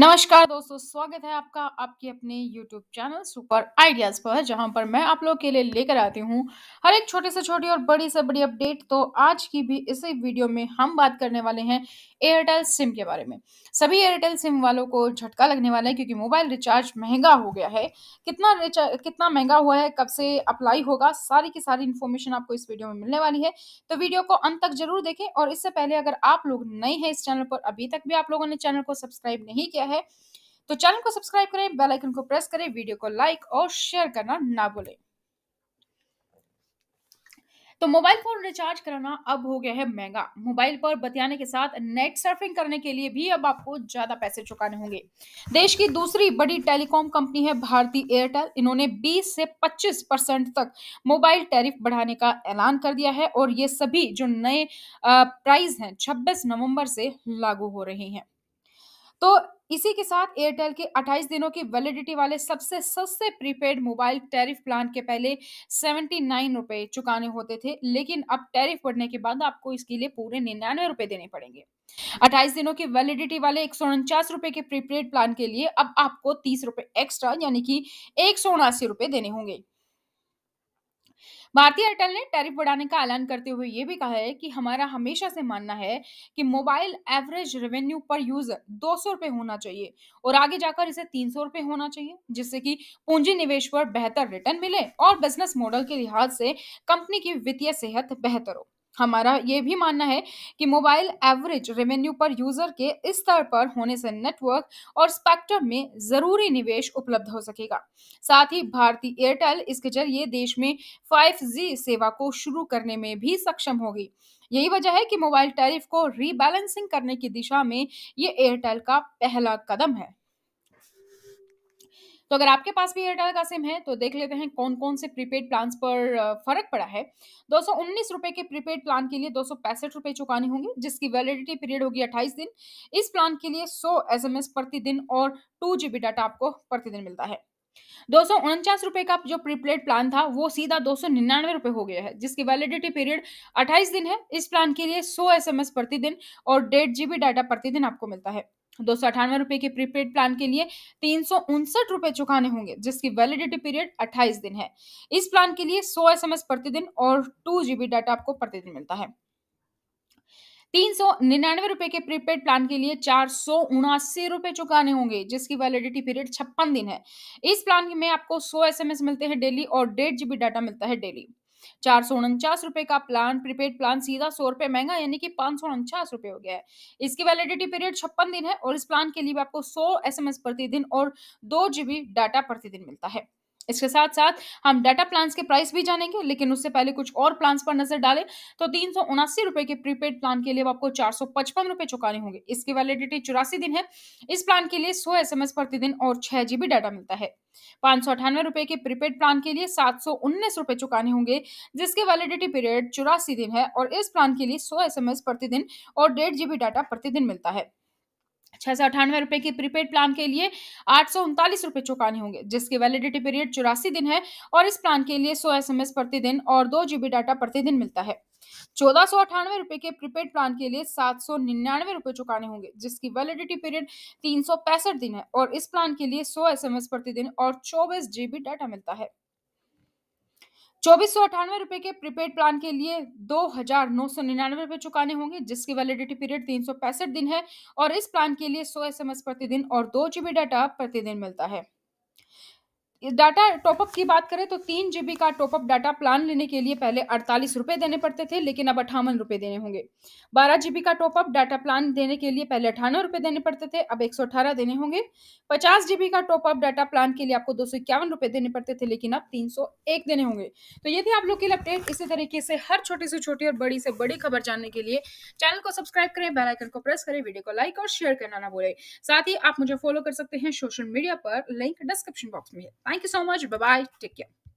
नमस्कार दोस्तों स्वागत है आपका आपके अपने YouTube चैनल सुपर आइडियाज पर जहां पर मैं आप लोगों के लिए लेकर आती हूं हर एक छोटी से छोटी और बड़ी से बड़ी अपडेट तो आज की भी इसी वीडियो में हम बात करने वाले हैं एयरटेल सिम के बारे में सभी एयरटेल सिम वालों को झटका लगने वाला है क्योंकि मोबाइल रिचार्ज महंगा हो गया है कितना कितना महंगा हुआ है कब से अप्लाई होगा सारी की सारी इन्फॉर्मेशन आपको इस वीडियो में मिलने वाली है तो वीडियो को अंत तक जरूर देखें और इससे पहले अगर आप लोग नए हैं इस चैनल पर अभी तक भी आप लोगों ने चैनल को सब्सक्राइब नहीं किया है तो चैनल को सब्सक्राइब करें बेल आइकन को प्रेस करें वीडियो को लाइक और शेयर करना ना भूलें तो मोबाइल फोन रिचार्ज कराना अब हो गया है महंगा मोबाइल पर बतियाने के साथ नेट सर्फिंग करने के लिए भी अब आपको ज्यादा पैसे चुकाने होंगे देश की दूसरी बड़ी टेलीकॉम कंपनी है भारतीय एयरटेल इन्होंने 20 से 25 परसेंट तक मोबाइल टैरिफ बढ़ाने का ऐलान कर दिया है और ये सभी जो नए प्राइस हैं 26 नवंबर से लागू हो रहे हैं तो इसी के साथ एयरटेल के 28 दिनों की वैलिडिटी वाले सबसे सस्ते प्रीपेड मोबाइल टैरिफ प्लान के पहले सेवेंटी नाइन रुपये चुकाने होते थे लेकिन अब टैरिफ बढ़ने के बाद आपको इसके लिए पूरे निन्यानवे रुपये देने पड़ेंगे 28 दिनों की वैलिडिटी वाले एक रुपए के प्रीपेड प्लान के लिए अब आपको तीस रुपए एक्स्ट्रा यानी कि एक रुपए देने होंगे भारतीय एयरटेल ने टैरिफ बढ़ाने का ऐलान करते हुए ये भी कहा है कि हमारा हमेशा से मानना है कि mobile average revenue per user दो सौ रुपए होना चाहिए और आगे जाकर इसे तीन सौ रुपए होना चाहिए जिससे कि पूंजी निवेश पर बेहतर रिटर्न मिले और बिजनेस मॉडल के लिहाज से कंपनी की वित्तीय सेहत बेहतर हो हमारा ये भी मानना है कि mobile average revenue per user के स्तर पर होने से नेटवर्क और स्पेक्ट्रम में जरूरी निवेश उपलब्ध हो सकेगा साथ ही भारतीय एयरटेल इसके जरिए देश में 5G सेवा को शुरू करने में भी सक्षम होगी यही वजह है कि मोबाइल टैरिफ को रीबैलेंसिंग करने की दिशा में ये एयरटेल का पहला कदम है तो अगर आपके पास भी एयरटेल का सिम है तो देख लेते हैं कौन कौन से प्रीपेड प्लान पर फर्क पड़ा है दो रुपए के प्रीपेड प्लान के लिए दो रुपए चुकाने होंगे जिसकी वैलिडिटी पीरियड होगी अट्ठाईस दिन इस प्लान के लिए सौ एस प्रतिदिन और टू जीबी डाटा आपको प्रतिदिन मिलता है दो रुपए का जो प्रीपेड प्लान था वो सीधा दो रुपए हो गया है जिसकी वैलिडिटी पीरियड 28 दिन है इस प्लान के लिए 100 एसएमएस प्रतिदिन और डेढ़ जीबी डाटा प्रतिदिन आपको मिलता है दो सौ अठानवे रुपए के प्रीपेड प्लान के लिए तीन सौ उनसठ रुपए चुकाने होंगे जिसकी वैलिडिटी पीरियड अट्ठाईस दिन है इस प्लान के लिए सौ एस एम एस प्रतिदिन और टू जीबी डाटा आपको प्रतिदिन मिलता है तीन सौ निन्यानवे रुपए के प्रीपेड प्लान के लिए चार सौ उनासी रुपए चुकाने होंगे जिसकी वैलिडिटी पीरियड छप्पन दिन है इस प्लान में आपको सौ एस मिलते हैं डेली और डेढ़ जीबी डाटा मिलता है डेली चार सौ उनचास रुपए का प्लान प्रीपेड प्लान सीधा सौ रुपए महंगा यानी कि पांच सौ उनचास रुपए हो गया है इसकी वैलिडिटी पीरियड छप्पन दिन है और इस प्लान के लिए आपको सौ एस प्रतिदिन और दो जीबी डाटा प्रतिदिन मिलता है इसके साथ साथ हम डाटा प्लान्स के प्राइस भी जानेंगे लेकिन उससे पहले कुछ और प्लान्स पर नजर डालें तो तीन सौ रुपए के प्रीपेड प्लान के लिए आपको चार रुपए चुकाने होंगे इसकी वैलिडिटी चौरासी दिन है इस प्लान के लिए सौ एस एम एस प्रतिदिन और छह जीबी डाटा मिलता है पांच सौ अठानवे रुपए के प्रीपेड प्लान के लिए सात सौ उन्नीस रुपए चुकाने होंगे जिसके वैलिडिटी पीरियड चौरासी दिन है और इस प्लान के लिए सौ एस एम एस प्रतिदिन और डेढ़ जीबी डाटा प्रतिदिन मिलता है छह सौ अठानवे रुपए के प्रीपेड प्लान के लिए आठ सौ उनतालीस रुपए चुकाने होंगे जिसके वैलिडिटी पीरियड चौरासी दिन है और इस प्लान के लिए सौ एस एम एस प्रतिदिन और दो जीबी डाटा प्रतिदिन मिलता है चौदह सौ अठानवे रुपए के प्रीपेड प्लान के लिए सात सौ निन्यानवे रुपए चुकाने होंगे जिसकी वैलिडिटी पीरियड तीन सौ पैंसठ दिन है और इस प्लान के लिए सौ एस प्रतिदिन और चौबीस जीबी डाटा मिलता है चौबीस सौ अठानवे रुपए के प्रीपेड प्लान के लिए दो हजार नौ सौ निन्यानवे रुपए चुकाने होंगे जिसकी वैलिडिटी पीरियड तीन सौ पैंसठ दिन है और इस प्लान के लिए सौ एस एम एस प्रतिदिन और दो जीबी डाटा प्रतिदिन मिलता है डाटा टॉपअप की बात करें तो तीन जीबी का टॉपअप डाटा प्लान लेने के लिए पहले अड़तालीस रुपए देने पड़ते थे लेकिन अब अठावन रुपए देने होंगे बारह जीबी का टॉपअप डाटा प्लान देने के लिए पहले अठानवे रुपए देने पड़ते थे अब एक सौ अठारह देने होंगे पचास जीबी का टॉपअप डाटा प्लान के लिए आपको दो सौ इक्यावन देने पड़ते थे लेकिन अब तीन सौ एक देने होंगे तो ये थे आप लोग के लिए अपडेट इसी तरीके से हर छोटी से छोटी और बड़ी से बड़ी खबर जानने के लिए चैनल को सब्सक्राइब करें बेलाइकन को प्रेस करें वीडियो को लाइक और शेयर करना ना भूलें साथ ही आप मुझे फॉलो कर सकते हैं सोशल मीडिया पर लिंक डिस्क्रिप्शन बॉक्स में Thank you so much. Bye bye. Take care.